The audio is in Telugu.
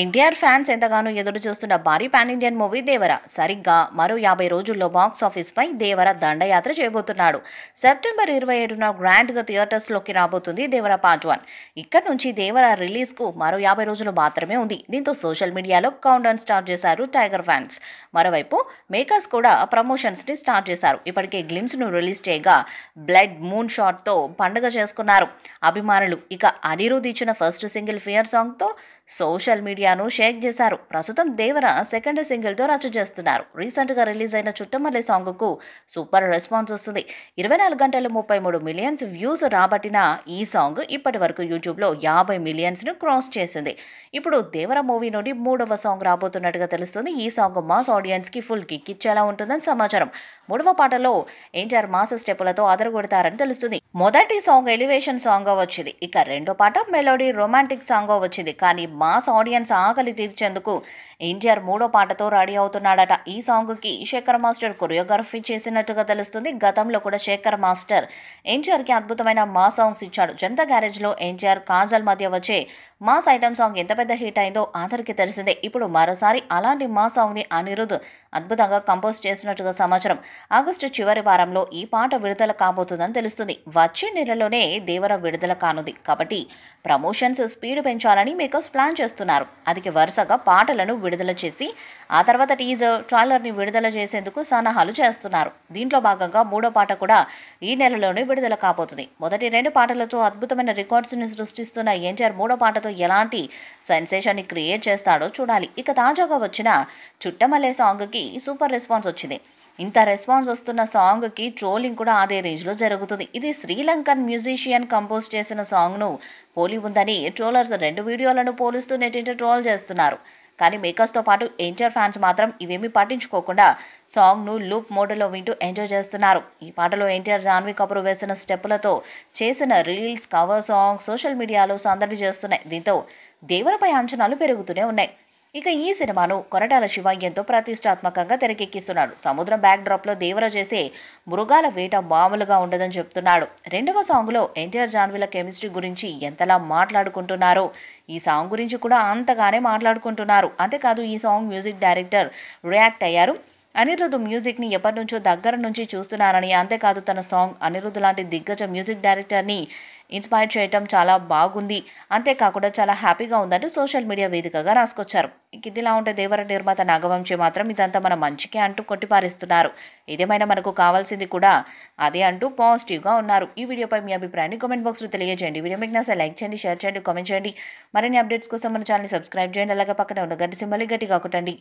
ఎన్టీఆర్ ఫ్యాన్స్ ఎంతగానో ఎదురు చూస్తున్న భారీ పాన్ ఇండియన్ మూవీ దేవర సరిగ్గా మరో యాభై రోజుల్లో బాక్స్ ఆఫీస్ పై దేవర దండయాత్ర చేయబోతున్నాడు సెప్టెంబర్ ఇరవై ఏడున గ్రాండ్గా థియేటర్స్లోకి రాబోతుంది దేవర పార్ట్ వన్ ఇక్కడ నుంచి దేవర రిలీజ్కు మరో యాభై రోజులు మాత్రమే ఉంది దీంతో సోషల్ మీడియాలో కౌంటౌన్ స్టార్ట్ చేశారు టైగర్ ఫ్యాన్స్ మరోవైపు మేకర్స్ కూడా ప్రమోషన్స్ని స్టార్ట్ చేశారు ఇప్పటికే గ్లిమ్స్ను రిలీజ్ చేయగా బ్లడ్ మూన్ షాట్తో పండుగ చేసుకున్నారు అభిమానులు ఇక అనిరుద్ ఇచ్చిన ఫస్ట్ సింగిల్ ఫియర్ సాంగ్తో సోషల్ మీడియా మీడియాను షేక్ చేశారు ప్రస్తుతం దేవర సెకండ్ సింగిల్తో రచ్చు చేస్తున్నారు రీసెంట్గా రిలీజ్ అయిన చుట్టమల్లి సాంగ్కు సూపర్ రెస్పాన్స్ వస్తుంది ఇరవై నాలుగు గంటల ముప్పై మూడు మిలియన్స్ వ్యూస్ రాబట్టిన ఈ సాంగ్ ఇప్పటి వరకు యూట్యూబ్లో యాభై మిలియన్స్ను క్రాస్ చేసింది ఇప్పుడు దేవర మూవీ నుండి మూడవ సాంగ్ రాబోతున్నట్టుగా తెలుస్తుంది ఈ సాంగ్ మాస్ ఆడియన్స్కి ఫుల్ కిక్ ఇచ్చేలా ఉంటుందని సమాచారం మూడవ పాటలో ఎన్టీఆర్ మాస్ స్టెప్లతో అదరగొడతారని తెలుస్తుంది మొదటి సాంగ్ ఎలివేషన్ సాంగ్ వచ్చింది ఇక రెండో పాట మెలోడీ రొమాంటిక్ సాంగ్ వచ్చింది కానీ మాస్ ఆడియన్స్ ఆకలి తీర్చేందుకు ఎన్టీఆర్ మూడో పాటతో రెడీ అవుతున్నాడట ఈ సాంగ్ కి శేఖర్ మాస్టర్ కొరియోగ్రఫీ చేసినట్టుగా తెలుస్తుంది గతంలో కూడా శేఖర్ మాస్టర్ కి అద్భుతమైన మా సాంగ్స్ ఇచ్చాడు జనతా లో ఎన్టీఆర్ కాజల్ మధ్య వచ్చే మాస్ ఐటమ్ సాంగ్ ఎంత పెద్ద హిట్ అయిందో అందరికీ తెలిసిందే ఇప్పుడు మరోసారి అలాంటి మా సాంగ్ని అనిరుద్ధ్ అద్భుతంగా కంపోజ్ చేసినట్టుగా సమాచారం ఆగస్టు చివరి వారంలో ఈ పాట విడుదల కాబోతుందని తెలుస్తుంది వచ్చే నెలలోనే దేవర విడుదల కానుంది కాబట్టి ప్రమోషన్స్ స్పీడ్ పెంచాలని మేకర్స్ ప్లాన్ చేస్తున్నారు అదికి వరుసగా పాటలను విడుదల చేసి ఆ తర్వాత టీజర్ ట్రాలర్ని విడుదల చేసేందుకు సన్నాహాలు చేస్తున్నారు దీంట్లో భాగంగా మూడో పాట కూడా ఈ నెలలోనే విడుదల కాబోతుంది మొదటి రెండు పాటలతో అద్భుతమైన రికార్డ్స్ని సృష్టిస్తున్న ఎన్టీఆర్ మూడో పాటతో సినిమాతో ఎలాంటి సెన్సేషన్ని క్రియేట్ చేస్తాడో చూడాలి ఇక తాజాగా వచ్చిన చుట్టమల్లే సాంగ్కి సూపర్ రెస్పాన్స్ వచ్చింది ఇంత రెస్పాన్స్ వస్తున్న సాంగ్కి ట్రోలింగ్ కూడా అదే రేంజ్లో జరుగుతుంది ఇది శ్రీలంకన్ మ్యూజిషియన్ కంపోజ్ చేసిన సాంగ్ను పోలి ఉందని ట్రోలర్స్ రెండు వీడియోలను పోలిస్తూ నెట్టింటి ట్రోల్ చేస్తున్నారు కానీ మేకర్స్తో పాటు ఎన్టీఆర్ ఫ్యాన్స్ మాత్రం ఇవేమీ పాటించుకోకుండా సాంగ్ను లూప్ మోడ్లో వింటూ ఎంజాయ్ చేస్తున్నారు ఈ పాటలో ఎన్టీఆర్ జాన్వీ కపూర్ వేసిన స్టెప్పులతో చేసిన రీల్స్ కవర్ సాంగ్ సోషల్ మీడియాలో సందడి చేస్తున్నాయి దీంతో దేవరపై అంచనాలు పెరుగుతూనే ఉన్నాయి ఇక ఈ సినిమాను కొరటాల శివ ఎంతో ప్రతిష్టాత్మకంగా తెరకెక్కిస్తున్నాడు సముద్రం బ్యాక్ డ్రాప్లో దేవర చేసే మృగాల వేట మామూలుగా ఉండదని చెప్తున్నాడు రెండవ సాంగ్లో ఎన్టీఆర్ జాన్వీల కెమిస్ట్రీ గురించి ఎంతలా మాట్లాడుకుంటున్నారో ఈ సాంగ్ గురించి కూడా అంతగానే మాట్లాడుకుంటున్నారు అంతేకాదు ఈ సాంగ్ మ్యూజిక్ డైరెక్టర్ రియాక్ట్ అయ్యారు అనిరుద్ధ్ మ్యూజిక్ని ఎప్పటి నుంచో దగ్గర నుంచి చూస్తున్నారని అంతేకాదు తన సాంగ్ అనిరుద్ధ్ లాంటి దిగ్గజ మ్యూజిక్ డైరెక్టర్ని ఇన్స్పైర్ చేయటం చాలా బాగుంది అంతేకాకుండా చాలా హ్యాపీగా ఉందంటూ సోషల్ మీడియా వేదికగా రాసుకొచ్చారు ఇదిలా ఉంటే దేవర నిర్మాత నాగవంశీ మాత్రం ఇదంతా మన మంచికే అంటూ కొట్టిపారిస్తున్నారు ఇదేమైనా మనకు కావాల్సింది కూడా అదే అంటూ పాజిటివ్గా ఉన్నారు ఈ వీడియోపై మీ అభిప్రాయాన్ని కామెంట్ బాక్స్లో తెలియజేయండి వీడియో మీకు నాసే లైక్ చేయండి షేర్ చేయండి కామెంట్ చేయండి మరిన్ని అప్డేట్స్ కోసం మన ఛానల్ సబ్స్క్రైబ్ చేయండి అలాగే పక్కన ఉన్న గంట సింబల్ గట్టిగా ఒకటండి